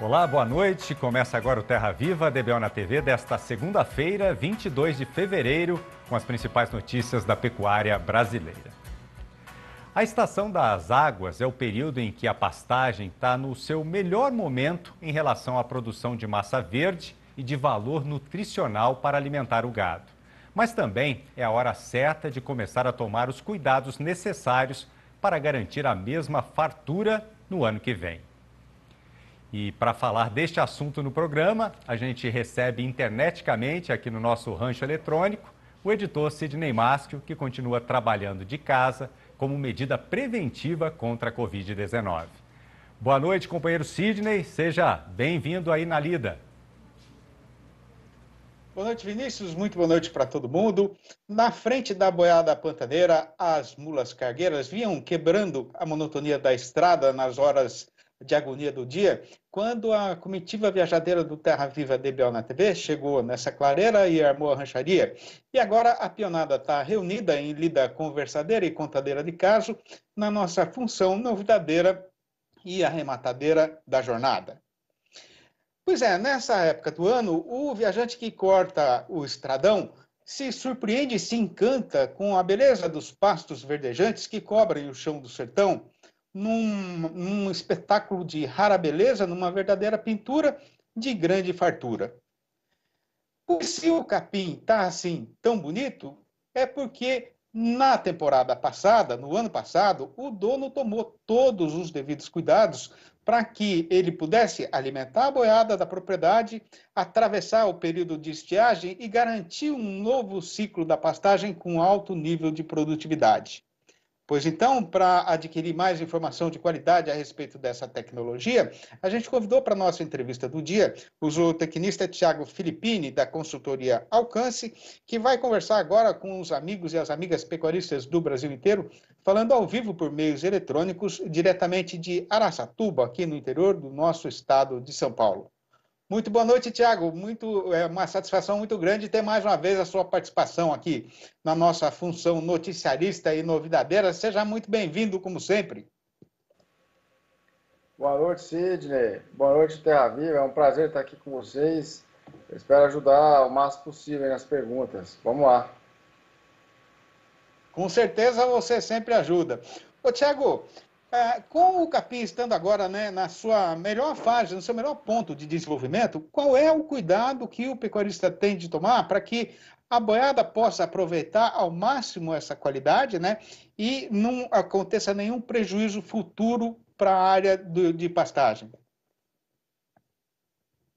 Olá, boa noite. Começa agora o Terra Viva, DBO na TV, desta segunda-feira, 22 de fevereiro, com as principais notícias da pecuária brasileira. A estação das águas é o período em que a pastagem está no seu melhor momento em relação à produção de massa verde e de valor nutricional para alimentar o gado. Mas também é a hora certa de começar a tomar os cuidados necessários para garantir a mesma fartura no ano que vem. E para falar deste assunto no programa, a gente recebe interneticamente aqui no nosso rancho eletrônico o editor Sidney Maschio, que continua trabalhando de casa como medida preventiva contra a Covid-19. Boa noite, companheiro Sidney. Seja bem-vindo aí na lida. Boa noite, Vinícius. Muito boa noite para todo mundo. Na frente da boiada pantaneira, as mulas cargueiras vinham quebrando a monotonia da estrada nas horas de agonia do dia, quando a comitiva viajadeira do Terra Viva DBO na TV chegou nessa clareira e armou a rancharia, e agora a pionada está reunida em lida conversadeira e contadeira de caso, na nossa função novidadeira e arrematadeira da jornada. Pois é, nessa época do ano, o viajante que corta o estradão se surpreende e se encanta com a beleza dos pastos verdejantes que cobrem o chão do sertão, num, num espetáculo de rara beleza, numa verdadeira pintura de grande fartura. Por se o capim está assim tão bonito, é porque na temporada passada, no ano passado, o dono tomou todos os devidos cuidados para que ele pudesse alimentar a boiada da propriedade, atravessar o período de estiagem e garantir um novo ciclo da pastagem com alto nível de produtividade. Pois então, para adquirir mais informação de qualidade a respeito dessa tecnologia, a gente convidou para a nossa entrevista do dia o zootecnista Tiago Filippini, da consultoria Alcance, que vai conversar agora com os amigos e as amigas pecuaristas do Brasil inteiro, falando ao vivo por meios eletrônicos, diretamente de Araçatuba, aqui no interior do nosso estado de São Paulo. Muito boa noite, Tiago. Muito, é uma satisfação muito grande ter mais uma vez a sua participação aqui na nossa função noticiarista e novidadeira. Seja muito bem-vindo, como sempre. Boa noite, Sidney. Boa noite, Terra Viva. É um prazer estar aqui com vocês. espero ajudar o máximo possível nas perguntas. Vamos lá. Com certeza você sempre ajuda. Ô, Tiago, é, com o capim estando agora né, na sua melhor fase, no seu melhor ponto de desenvolvimento, qual é o cuidado que o pecuarista tem de tomar para que a boiada possa aproveitar ao máximo essa qualidade né, e não aconteça nenhum prejuízo futuro para a área do, de pastagem?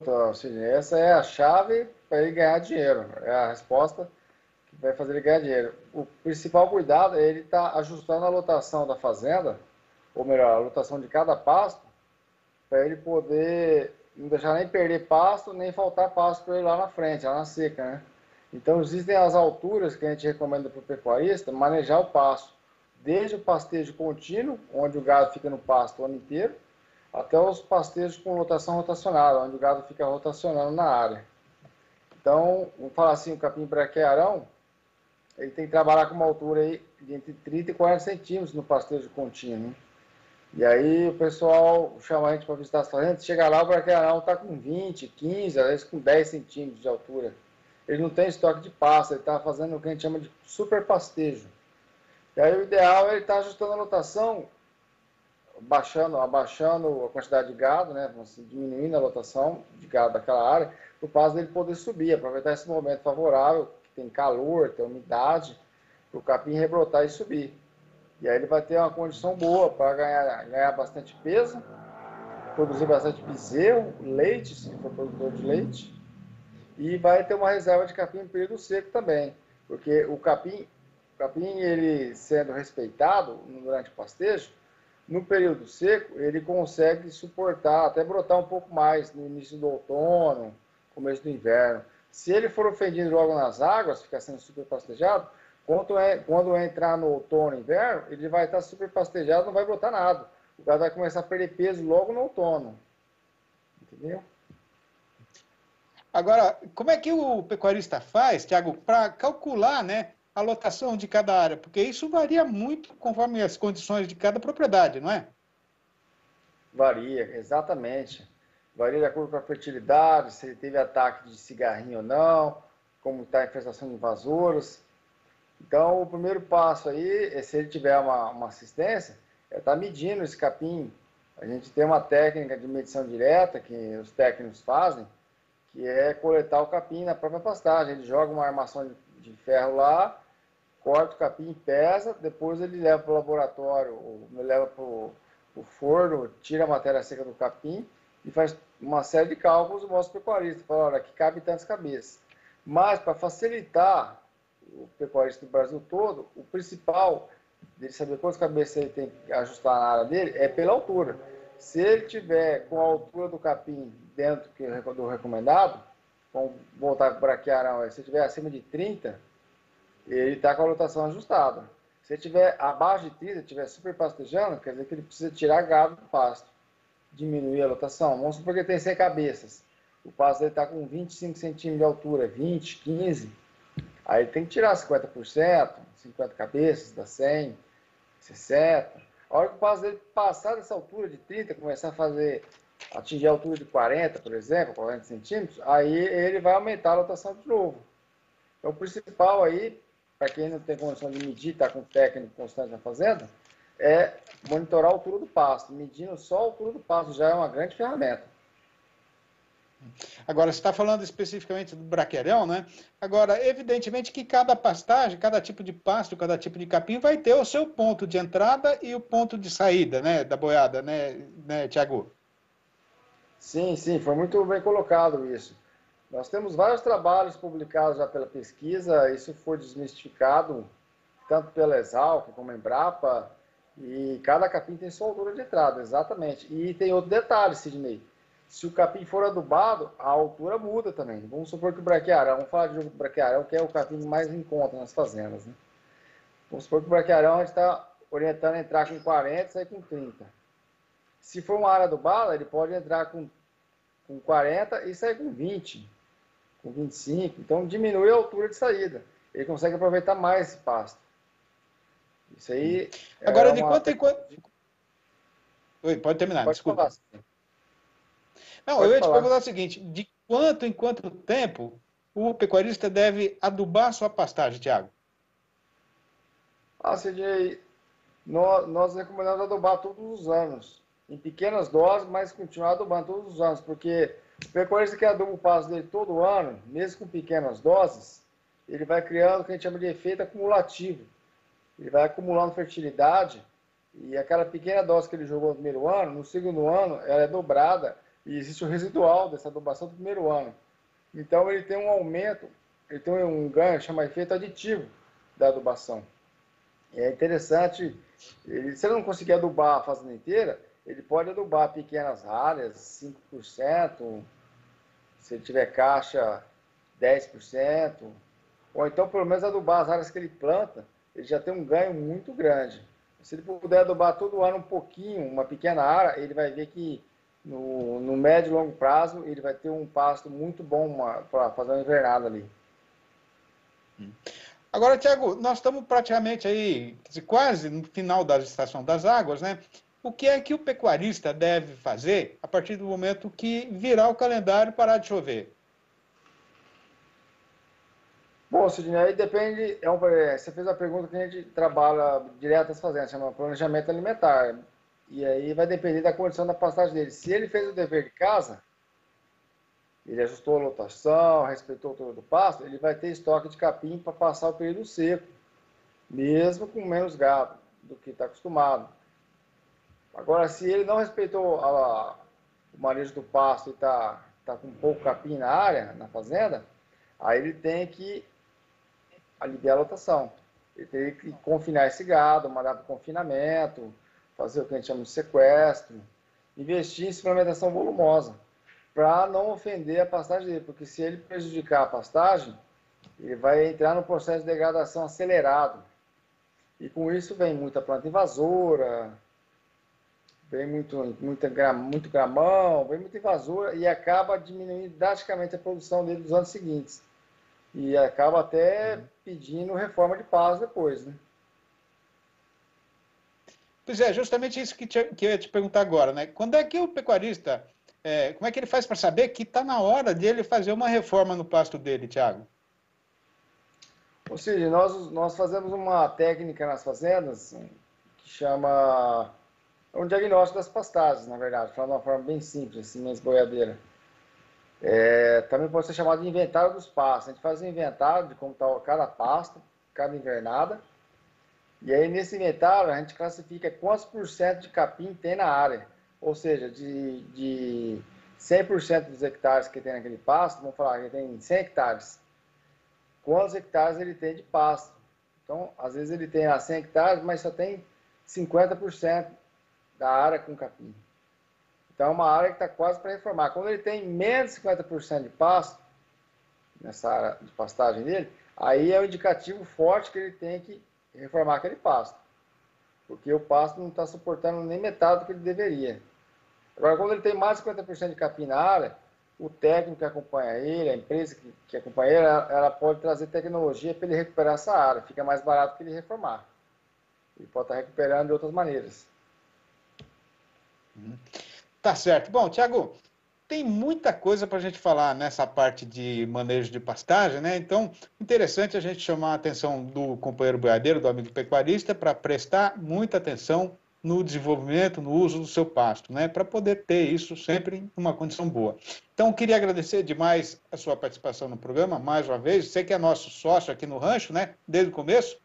Então, essa é a chave para ele ganhar dinheiro, é a resposta que vai fazer ele ganhar dinheiro. O principal cuidado é ele estar tá ajustando a lotação da fazenda ou melhor, a lotação de cada pasto, para ele poder não deixar nem perder pasto, nem faltar pasto para ele lá na frente, lá na seca, né? Então existem as alturas que a gente recomenda para o pecuarista manejar o pasto, desde o pastejo contínuo, onde o gado fica no pasto o ano inteiro, até os pastejos com lotação rotacionada, onde o gado fica rotacionando na área. Então, vamos falar assim, o capim braquearão, ele tem que trabalhar com uma altura aí de entre 30 e 40 centímetros no pastejo contínuo. Né? E aí o pessoal chama a gente para visitar as fazendas, chega lá, o braquianal está com 20, 15, às vezes com 10 centímetros de altura. Ele não tem estoque de pasta, ele está fazendo o que a gente chama de super pastejo. E aí o ideal é ele estar tá ajustando a lotação, baixando, abaixando a quantidade de gado, né, assim, diminuindo a lotação de gado daquela área, o causa dele poder subir, aproveitar esse momento favorável, que tem calor, tem umidade, para o capim rebrotar e subir. E aí ele vai ter uma condição boa para ganhar, ganhar bastante peso, produzir bastante bezerro, leite, se for produtor de leite, e vai ter uma reserva de capim em período seco também, porque o capim, capim ele sendo respeitado durante o pastejo, no período seco ele consegue suportar, até brotar um pouco mais no início do outono, começo do inverno. Se ele for ofendido logo nas águas, ficar sendo super pastejado, quando, é, quando entrar no outono inverno, ele vai estar super pastejado, não vai brotar nada. O gado vai começar a perder peso logo no outono. Entendeu? Agora, como é que o pecuarista faz, Tiago, para calcular né, a lotação de cada área? Porque isso varia muito conforme as condições de cada propriedade, não é? Varia, exatamente. Varia de acordo com a fertilidade, se ele teve ataque de cigarrinho ou não, como está a infestação de invasoras. Então, o primeiro passo aí, é, se ele tiver uma, uma assistência, é estar tá medindo esse capim. A gente tem uma técnica de medição direta que os técnicos fazem, que é coletar o capim na própria pastagem. Ele joga uma armação de ferro lá, corta o capim, pesa, depois ele leva para o laboratório, ou leva para o forno, tira a matéria seca do capim e faz uma série de cálculos, mostra para o pecuarista, fala, olha, aqui cabe tantas cabeças. Mas, para facilitar o pecuarista do Brasil todo, o principal de saber quantas cabeças ele tem que ajustar na área dele é pela altura. Se ele tiver com a altura do capim dentro do recomendado, vamos voltar para o braquiarão, é, se ele tiver acima de 30, ele está com a lotação ajustada. Se ele tiver abaixo de 30, estiver super pastejando, quer dizer que ele precisa tirar gado do pasto, diminuir a lotação. Vamos supor que ele tem 100 cabeças. O pasto dele está com 25 centímetros de altura, 20, 15 Aí tem que tirar 50%, 50 cabeças, dá 100, 60. A hora que o passo dele passar dessa altura de 30, começar a fazer, atingir a altura de 40, por exemplo, 40 centímetros, aí ele vai aumentar a lotação de novo. Então, o principal aí, para quem não tem condição de medir, está com técnico constante na fazenda, é monitorar a altura do pasto. Medindo só a altura do pasto já é uma grande ferramenta. Agora, você está falando especificamente do braquerão, né? Agora, evidentemente que cada pastagem, cada tipo de pasto, cada tipo de capim vai ter o seu ponto de entrada e o ponto de saída, né, da boiada, né, né Tiago? Sim, sim, foi muito bem colocado isso. Nós temos vários trabalhos publicados já pela pesquisa, isso foi desmistificado tanto pela Exalc como a Embrapa, e cada capim tem sua altura de entrada, exatamente. E tem outro detalhe, Sidney se o capim for adubado, a altura muda também. Vamos supor que o braquearão, vamos falar de jogo braquearão, que é o capim mais em conta nas fazendas. Né? Vamos supor que o braquearão a gente está orientando a entrar com 40 e sair com 30. Se for uma área adubada, ele pode entrar com, com 40 e sair com 20, com 25. Então diminui a altura de saída. Ele consegue aproveitar mais esse pasto. Isso aí. Agora, é de uma... quanto em quanto. Oi, pode terminar, pode desculpa. Falar. Não, Pode eu ia te perguntar o seguinte: de quanto em quanto tempo o pecuarista deve adubar sua pastagem, Tiago? Ah, CJ, nós, nós recomendamos adubar todos os anos, em pequenas doses, mas continuar adubando todos os anos, porque o pecuarista que aduba o pasto dele todo ano, mesmo com pequenas doses, ele vai criando o que a gente chama de efeito acumulativo. Ele vai acumulando fertilidade e aquela pequena dose que ele jogou no primeiro ano, no segundo ano, ela é dobrada e existe o residual dessa adubação do primeiro ano. Então ele tem um aumento, ele tem um ganho, chama efeito aditivo da adubação. E é interessante, ele, se ele não conseguir adubar a fazenda inteira, ele pode adubar pequenas áreas, 5%, se ele tiver caixa, 10%, ou então pelo menos adubar as áreas que ele planta, ele já tem um ganho muito grande. Se ele puder adubar todo ano um pouquinho, uma pequena área, ele vai ver que no, no médio e longo prazo, ele vai ter um pasto muito bom para fazer uma invernada ali. Hum. Agora, Tiago, nós estamos praticamente aí, quase no final da estação das águas, né? O que é que o pecuarista deve fazer a partir do momento que virar o calendário e parar de chover? Bom, Sidney, aí depende. É um, é, você fez a pergunta que a gente trabalha direto nas fazendas, chama planejamento alimentar. E aí vai depender da condição da passagem dele. Se ele fez o dever de casa, ele ajustou a lotação, respeitou o todo do pasto, ele vai ter estoque de capim para passar o período seco, mesmo com menos gado do que está acostumado. Agora, se ele não respeitou a, o manejo do pasto e está tá com pouco capim na área, na fazenda, aí ele tem que aliviar a lotação. Ele tem que confinar esse gado, mandar para confinamento, fazer o que a gente chama de sequestro, investir em suplementação volumosa, para não ofender a pastagem dele, porque se ele prejudicar a pastagem, ele vai entrar no processo de degradação acelerado. E com isso vem muita planta invasora, vem muito, muito gramão, vem muita invasora e acaba diminuindo drasticamente a produção dele nos anos seguintes. E acaba até uhum. pedindo reforma de paz depois, né? Pois é, justamente isso que, te, que eu ia te perguntar agora, né? Quando é que o pecuarista, é, como é que ele faz para saber que está na hora dele fazer uma reforma no pasto dele, Tiago? Ou seja, nós, nós fazemos uma técnica nas fazendas que chama é um diagnóstico das pastagens, na verdade, falando de uma forma bem simples, assim, menos boiadeira. É, também pode ser chamado de inventário dos pastos. A gente faz um inventário de como está cada pasto, cada invernada, e aí, nesse inventário a gente classifica quantos por cento de capim tem na área. Ou seja, de, de 100% dos hectares que tem naquele pasto, vamos falar que tem 100 hectares. Quantos hectares ele tem de pasto? Então, às vezes ele tem lá 100 hectares, mas só tem 50% da área com capim. Então, é uma área que está quase para reformar. Quando ele tem menos de 50% de pasto, nessa área de pastagem dele, aí é um indicativo forte que ele tem que reformar aquele pasto. Porque o pasto não está suportando nem metade do que ele deveria. Agora, quando ele tem mais de 50% de capim na área, o técnico que acompanha ele, a empresa que, que acompanha ele, ela, ela pode trazer tecnologia para ele recuperar essa área. Fica mais barato que ele reformar. Ele pode estar tá recuperando de outras maneiras. Tá certo. Bom, Tiago, tem muita coisa para a gente falar nessa parte de manejo de pastagem, né? Então, interessante a gente chamar a atenção do companheiro boiadeiro, do amigo pecuarista, para prestar muita atenção no desenvolvimento, no uso do seu pasto, né? Para poder ter isso sempre em uma condição boa. Então, queria agradecer demais a sua participação no programa, mais uma vez. Você que é nosso sócio aqui no rancho, né? Desde o começo.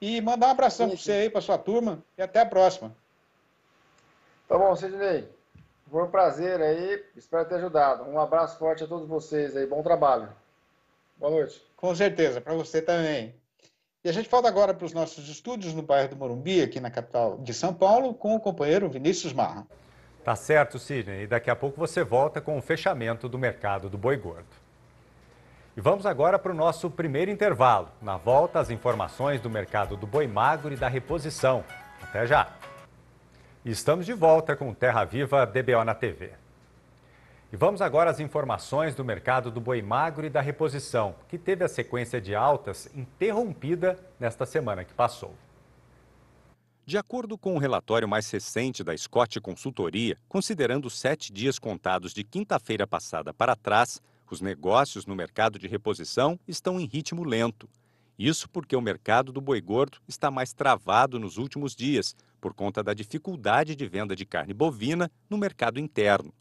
E mandar um abração para você aí, para sua turma, e até a próxima. Tá bom, Sidney. Foi um prazer aí, espero ter ajudado. Um abraço forte a todos vocês aí, bom trabalho. Boa noite. Com certeza, para você também. E a gente volta agora para os nossos estúdios no bairro do Morumbi, aqui na capital de São Paulo, com o companheiro Vinícius Marra. Tá certo, Sidney. E daqui a pouco você volta com o fechamento do mercado do boi gordo. E vamos agora para o nosso primeiro intervalo. Na volta, as informações do mercado do boi magro e da reposição. Até já! Estamos de volta com Terra Viva DBO na TV. E vamos agora às informações do mercado do boi magro e da reposição, que teve a sequência de altas interrompida nesta semana que passou. De acordo com o um relatório mais recente da Scott Consultoria, considerando sete dias contados de quinta-feira passada para trás, os negócios no mercado de reposição estão em ritmo lento. Isso porque o mercado do boi gordo está mais travado nos últimos dias, por conta da dificuldade de venda de carne bovina no mercado interno.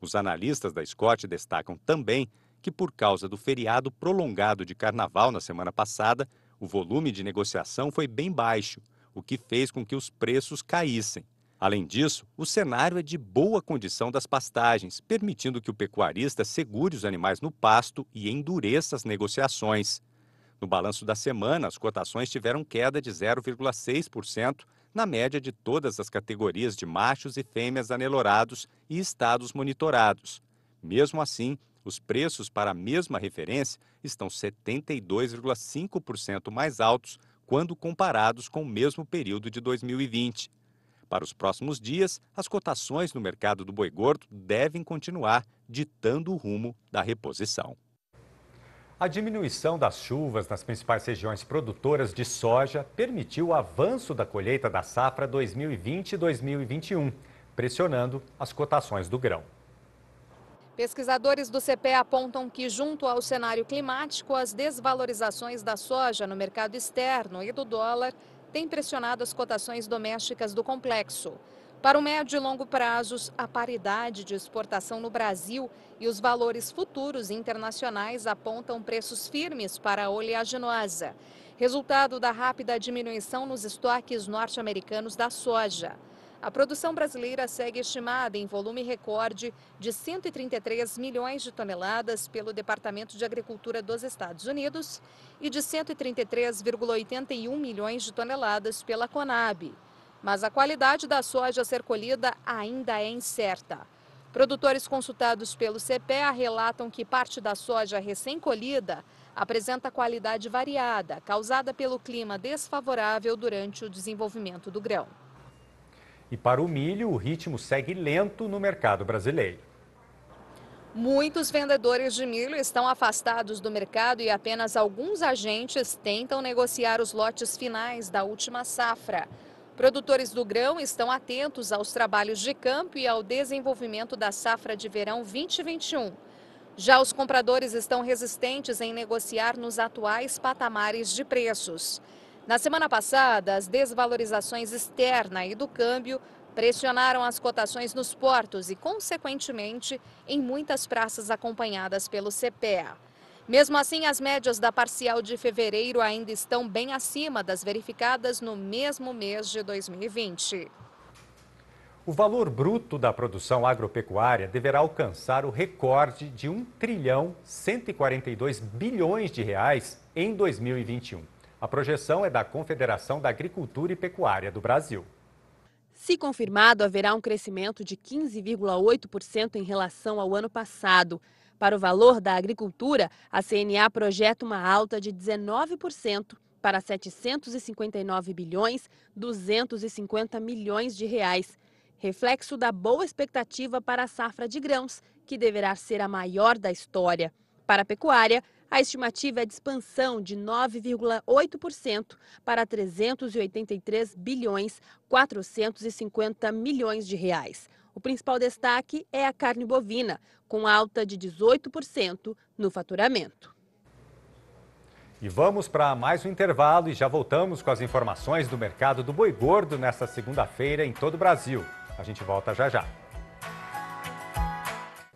Os analistas da Scott destacam também que, por causa do feriado prolongado de carnaval na semana passada, o volume de negociação foi bem baixo, o que fez com que os preços caíssem. Além disso, o cenário é de boa condição das pastagens, permitindo que o pecuarista segure os animais no pasto e endureça as negociações. No balanço da semana, as cotações tiveram queda de 0,6% na média de todas as categorias de machos e fêmeas anelorados e estados monitorados. Mesmo assim, os preços para a mesma referência estão 72,5% mais altos quando comparados com o mesmo período de 2020. Para os próximos dias, as cotações no mercado do boi gordo devem continuar ditando o rumo da reposição. A diminuição das chuvas nas principais regiões produtoras de soja permitiu o avanço da colheita da safra 2020-2021, pressionando as cotações do grão. Pesquisadores do CPE apontam que, junto ao cenário climático, as desvalorizações da soja no mercado externo e do dólar têm pressionado as cotações domésticas do complexo. Para o médio e longo prazos, a paridade de exportação no Brasil e os valores futuros internacionais apontam preços firmes para a oleaginosa, resultado da rápida diminuição nos estoques norte-americanos da soja. A produção brasileira segue estimada em volume recorde de 133 milhões de toneladas pelo Departamento de Agricultura dos Estados Unidos e de 133,81 milhões de toneladas pela Conab mas a qualidade da soja a ser colhida ainda é incerta. Produtores consultados pelo CPEA relatam que parte da soja recém-colhida apresenta qualidade variada, causada pelo clima desfavorável durante o desenvolvimento do grão. E para o milho, o ritmo segue lento no mercado brasileiro. Muitos vendedores de milho estão afastados do mercado e apenas alguns agentes tentam negociar os lotes finais da última safra. Produtores do grão estão atentos aos trabalhos de campo e ao desenvolvimento da safra de verão 2021. Já os compradores estão resistentes em negociar nos atuais patamares de preços. Na semana passada, as desvalorizações externa e do câmbio pressionaram as cotações nos portos e, consequentemente, em muitas praças acompanhadas pelo CPEA. Mesmo assim, as médias da parcial de fevereiro ainda estão bem acima das verificadas no mesmo mês de 2020. O valor bruto da produção agropecuária deverá alcançar o recorde de 1 trilhão 142 bilhões de reais em 2021. A projeção é da Confederação da Agricultura e Pecuária do Brasil. Se confirmado, haverá um crescimento de 15,8% em relação ao ano passado. Para o valor da agricultura, a CNA projeta uma alta de 19% para 759 bilhões 250 milhões de reais, reflexo da boa expectativa para a safra de grãos, que deverá ser a maior da história. Para a pecuária, a estimativa é de expansão de 9,8% para 383 bilhões 450 milhões de reais. O principal destaque é a carne bovina, com alta de 18% no faturamento. E vamos para mais um intervalo e já voltamos com as informações do mercado do boi gordo nesta segunda-feira em todo o Brasil. A gente volta já já.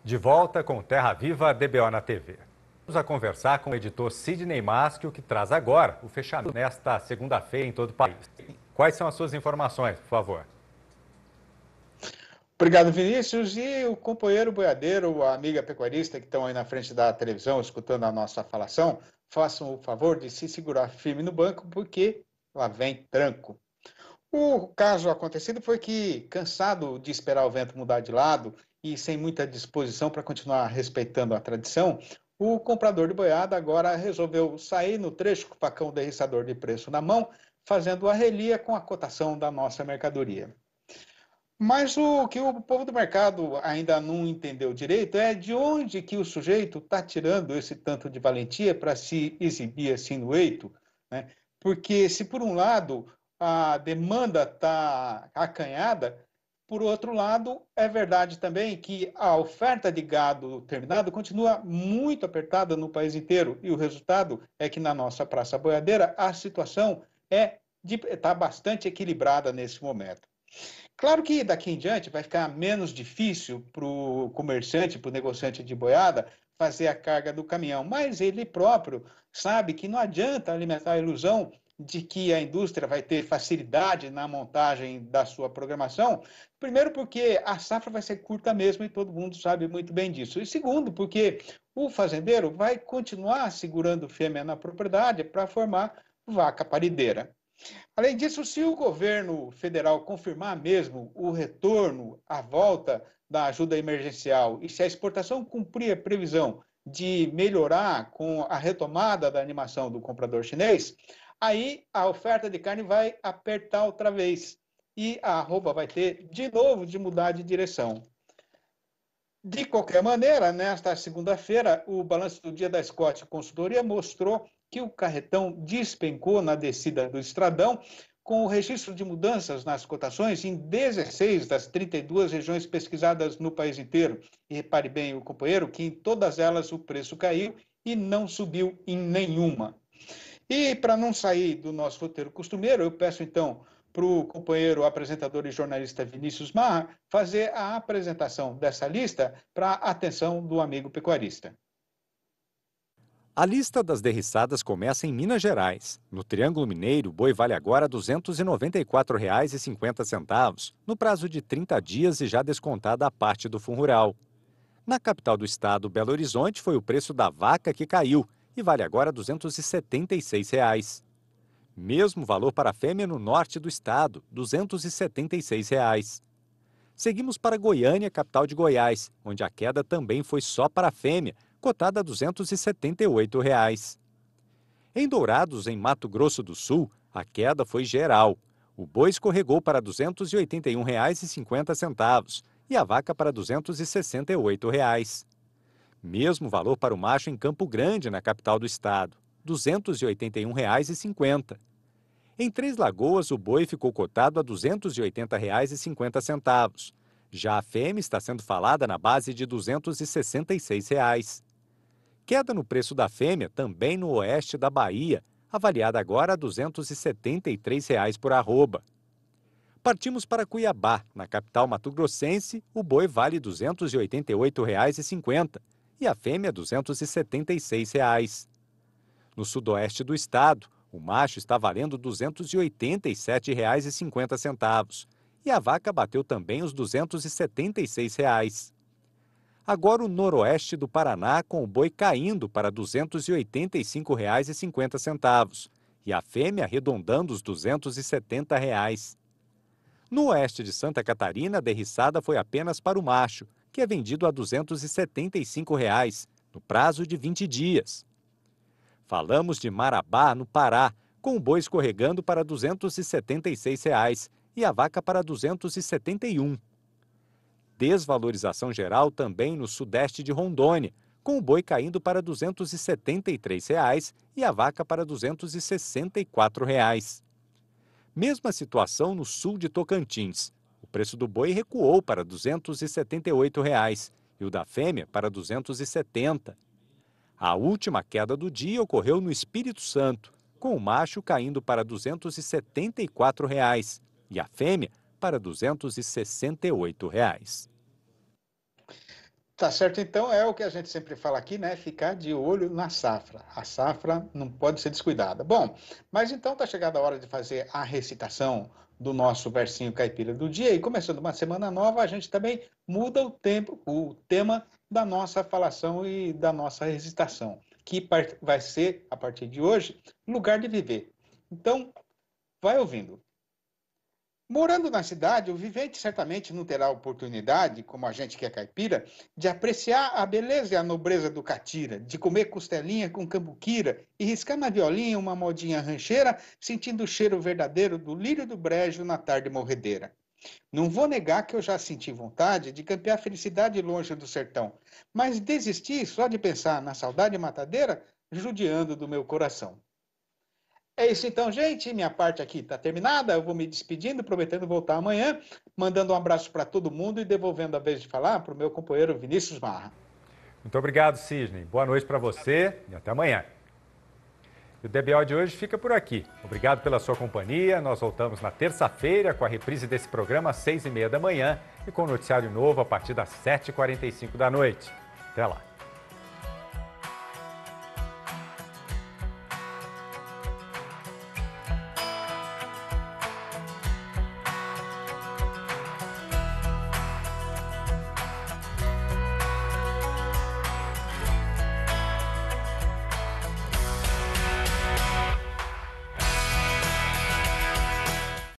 De volta com Terra Viva DBO na TV. Vamos a conversar com o editor Sidney Maschio, que traz agora o fechamento nesta segunda-feira em todo o país. Quais são as suas informações, por favor? Obrigado, Vinícius. E o companheiro boiadeiro, a amiga pecuarista que estão aí na frente da televisão escutando a nossa falação, façam o favor de se segurar firme no banco, porque lá vem tranco. O caso acontecido foi que, cansado de esperar o vento mudar de lado e sem muita disposição para continuar respeitando a tradição, o comprador de boiada agora resolveu sair no trecho com o pacão derriçador de preço na mão, fazendo a relia com a cotação da nossa mercadoria. Mas o que o povo do mercado ainda não entendeu direito é de onde que o sujeito está tirando esse tanto de valentia para se exibir assim no eito, né? Porque se por um lado a demanda está acanhada, por outro lado é verdade também que a oferta de gado terminado continua muito apertada no país inteiro e o resultado é que na nossa praça boiadeira a situação é está bastante equilibrada nesse momento. Claro que daqui em diante vai ficar menos difícil para o comerciante, para o negociante de boiada, fazer a carga do caminhão, mas ele próprio sabe que não adianta alimentar a ilusão de que a indústria vai ter facilidade na montagem da sua programação, primeiro porque a safra vai ser curta mesmo e todo mundo sabe muito bem disso. E segundo, porque o fazendeiro vai continuar segurando fêmea na propriedade para formar vaca parideira. Além disso, se o governo federal confirmar mesmo o retorno, a volta da ajuda emergencial e se a exportação cumprir a previsão de melhorar com a retomada da animação do comprador chinês, aí a oferta de carne vai apertar outra vez e a arroba vai ter de novo de mudar de direção. De qualquer maneira, nesta segunda-feira, o balanço do dia da Scott Consultoria mostrou que o carretão despencou na descida do Estradão, com o registro de mudanças nas cotações em 16 das 32 regiões pesquisadas no país inteiro. E repare bem, o companheiro, que em todas elas o preço caiu e não subiu em nenhuma. E para não sair do nosso roteiro costumeiro, eu peço então para o companheiro apresentador e jornalista Vinícius Marra fazer a apresentação dessa lista para a atenção do amigo pecuarista. A lista das derriçadas começa em Minas Gerais. No Triângulo Mineiro, o boi vale agora R$ 294,50, no prazo de 30 dias e já descontada a parte do fundo rural. Na capital do estado, Belo Horizonte, foi o preço da vaca que caiu e vale agora R$ 276. Reais. Mesmo valor para a fêmea no norte do estado, R$ 276. Reais. Seguimos para Goiânia, capital de Goiás, onde a queda também foi só para a fêmea, cotada a R$ 278. Reais. Em Dourados, em Mato Grosso do Sul, a queda foi geral. O boi escorregou para R$ 281,50 e a vaca para R$ 268. Reais. Mesmo valor para o macho em Campo Grande, na capital do estado, R$ 281,50. Em Três Lagoas, o boi ficou cotado a R$ 280,50. Já a fêmea está sendo falada na base de R$ 266. Reais. Queda no preço da fêmea também no oeste da Bahia, avaliada agora a R$ 273 reais por arroba. Partimos para Cuiabá, na capital mato-grossense, o boi vale R$ 288,50 e a fêmea R$ 276. Reais. No sudoeste do estado, o macho está valendo R$ 287,50 e a vaca bateu também os R$ 276. Reais. Agora o noroeste do Paraná com o boi caindo para R$ 285,50 e a fêmea arredondando os R$ 270. Reais. No oeste de Santa Catarina, a derriçada foi apenas para o macho, que é vendido a R$ 275, reais, no prazo de 20 dias. Falamos de Marabá, no Pará, com o boi escorregando para R$ 276 reais, e a vaca para 271 desvalorização geral também no sudeste de Rondônia, com o boi caindo para R$ 273 reais e a vaca para R$ 264. Reais. Mesma situação no sul de Tocantins. O preço do boi recuou para R$ 278 reais, e o da fêmea para R$ 270. A última queda do dia ocorreu no Espírito Santo, com o macho caindo para R$ 274 reais, e a fêmea para R$ 268. Reais. Tá certo, então é o que a gente sempre fala aqui, né? Ficar de olho na safra. A safra não pode ser descuidada. Bom, mas então tá chegada a hora de fazer a recitação do nosso versinho caipira do dia. E começando uma semana nova, a gente também muda o tempo, o tema da nossa falação e da nossa recitação, que vai ser, a partir de hoje, lugar de viver. Então, vai ouvindo. Morando na cidade, o vivente certamente não terá oportunidade, como a gente que é caipira, de apreciar a beleza e a nobreza do catira, de comer costelinha com cambuquira e riscar na violinha uma modinha rancheira, sentindo o cheiro verdadeiro do lírio do brejo na tarde morredeira. Não vou negar que eu já senti vontade de campear felicidade longe do sertão, mas desisti só de pensar na saudade matadeira, judiando do meu coração. É isso então, gente. Minha parte aqui está terminada. Eu vou me despedindo, prometendo voltar amanhã, mandando um abraço para todo mundo e devolvendo a vez de falar para o meu companheiro Vinícius Marra. Muito obrigado, Cisne. Boa noite para você e até amanhã. E o DBO de hoje fica por aqui. Obrigado pela sua companhia. Nós voltamos na terça-feira com a reprise desse programa às seis e meia da manhã e com o um noticiário novo a partir das sete e quarenta da noite. Até lá.